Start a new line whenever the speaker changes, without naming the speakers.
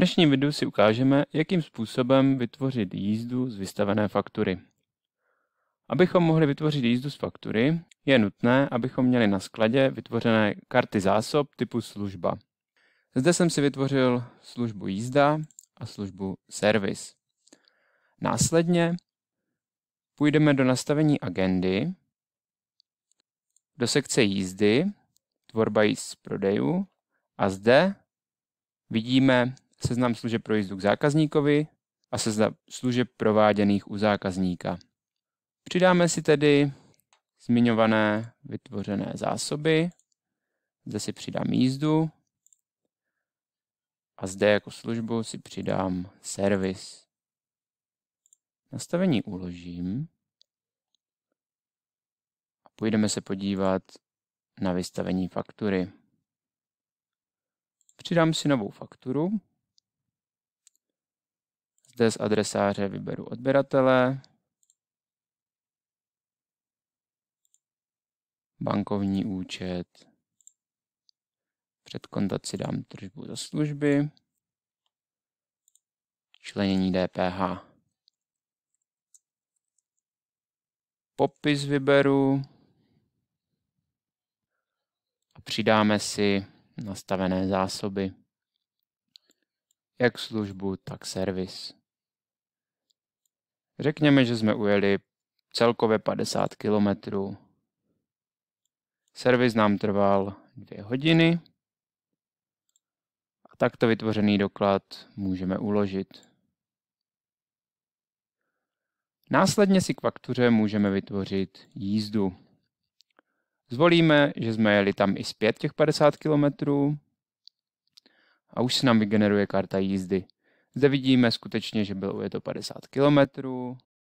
V
dnešním videu si ukážeme, jakým způsobem vytvořit jízdu z vystavené faktury. Abychom mohli vytvořit jízdu z faktury, je nutné, abychom měli na skladě vytvořené karty zásob typu služba. Zde jsem si vytvořil službu jízda a službu servis. Následně půjdeme do nastavení agendy, do sekce jízdy, tvorba jízd z prodejů a zde vidíme seznam služeb pro jízdu k zákazníkovi a seznam služeb prováděných u zákazníka. Přidáme si tedy zmiňované vytvořené zásoby, zde si přidám jízdu a zde jako službu si přidám servis. Nastavení uložím a půjdeme se podívat na vystavení faktury. Přidám si novou fakturu zde z adresáře vyberu odběratele, bankovní účet,
před kontakt si dám tržbu za
služby,
členění DPH.
Popis vyberu a přidáme si nastavené zásoby, jak službu, tak servis. Řekněme, že jsme ujeli celkově 50 kilometrů. Servis nám trval dvě hodiny a takto vytvořený doklad můžeme uložit. Následně si k faktuře můžeme vytvořit jízdu. Zvolíme, že jsme jeli tam i zpět těch 50 kilometrů a už se nám vygeneruje karta jízdy. Zde vidíme skutečně, že bylo je to 50 kilometrů,